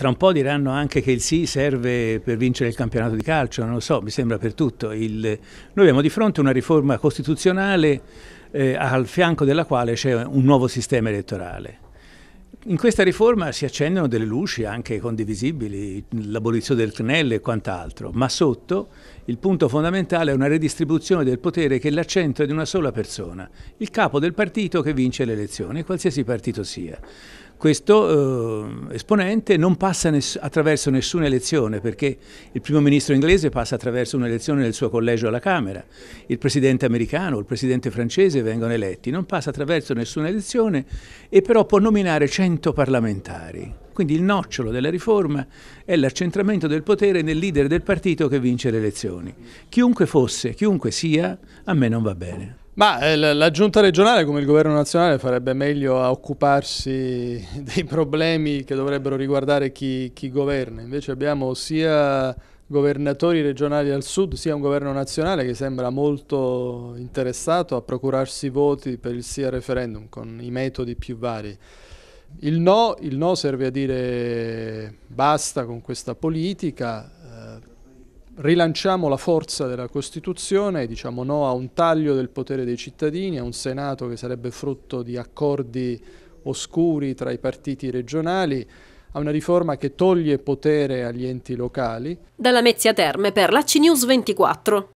Tra un po' diranno anche che il sì serve per vincere il campionato di calcio, non lo so, mi sembra per tutto. Il... Noi abbiamo di fronte una riforma costituzionale eh, al fianco della quale c'è un nuovo sistema elettorale. In questa riforma si accendono delle luci anche condivisibili, l'abolizione del CNEL e quant'altro, ma sotto il punto fondamentale è una redistribuzione del potere che l'accento è di una sola persona, il capo del partito che vince le elezioni, qualsiasi partito sia questo eh, esponente non passa ness attraverso nessuna elezione perché il primo ministro inglese passa attraverso un'elezione nel suo collegio alla Camera, il presidente americano, il presidente francese vengono eletti, non passa attraverso nessuna elezione e però può nominare 100 parlamentari. Quindi il nocciolo della riforma è l'accentramento del potere nel leader del partito che vince le elezioni. Chiunque fosse, chiunque sia, a me non va bene. Ma eh, la giunta regionale, come il governo nazionale, farebbe meglio a occuparsi dei problemi che dovrebbero riguardare chi, chi governa. Invece abbiamo sia governatori regionali al sud, sia un governo nazionale che sembra molto interessato a procurarsi voti per il sia referendum con i metodi più vari. Il no, il no serve a dire basta con questa politica, rilanciamo la forza della Costituzione, diciamo no a un taglio del potere dei cittadini, a un Senato che sarebbe frutto di accordi oscuri tra i partiti regionali, a una riforma che toglie potere agli enti locali. Dalla Mezzia Terme per la CNews 24.